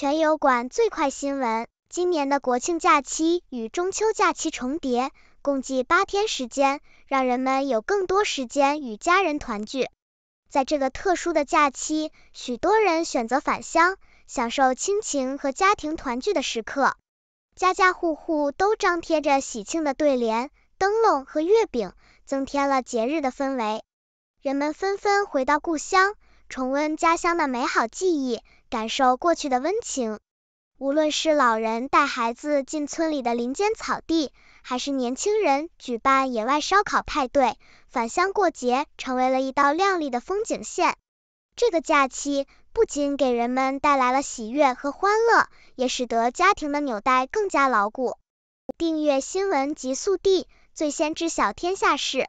全友馆最快新闻：今年的国庆假期与中秋假期重叠，共计八天时间，让人们有更多时间与家人团聚。在这个特殊的假期，许多人选择返乡，享受亲情和家庭团聚的时刻。家家户户都张贴着喜庆的对联、灯笼和月饼，增添了节日的氛围。人们纷纷回到故乡。重温家乡的美好记忆，感受过去的温情。无论是老人带孩子进村里的林间草地，还是年轻人举办野外烧烤派对，返乡过节成为了一道亮丽的风景线。这个假期不仅给人们带来了喜悦和欢乐，也使得家庭的纽带更加牢固。订阅新闻极速递，最先知晓天下事。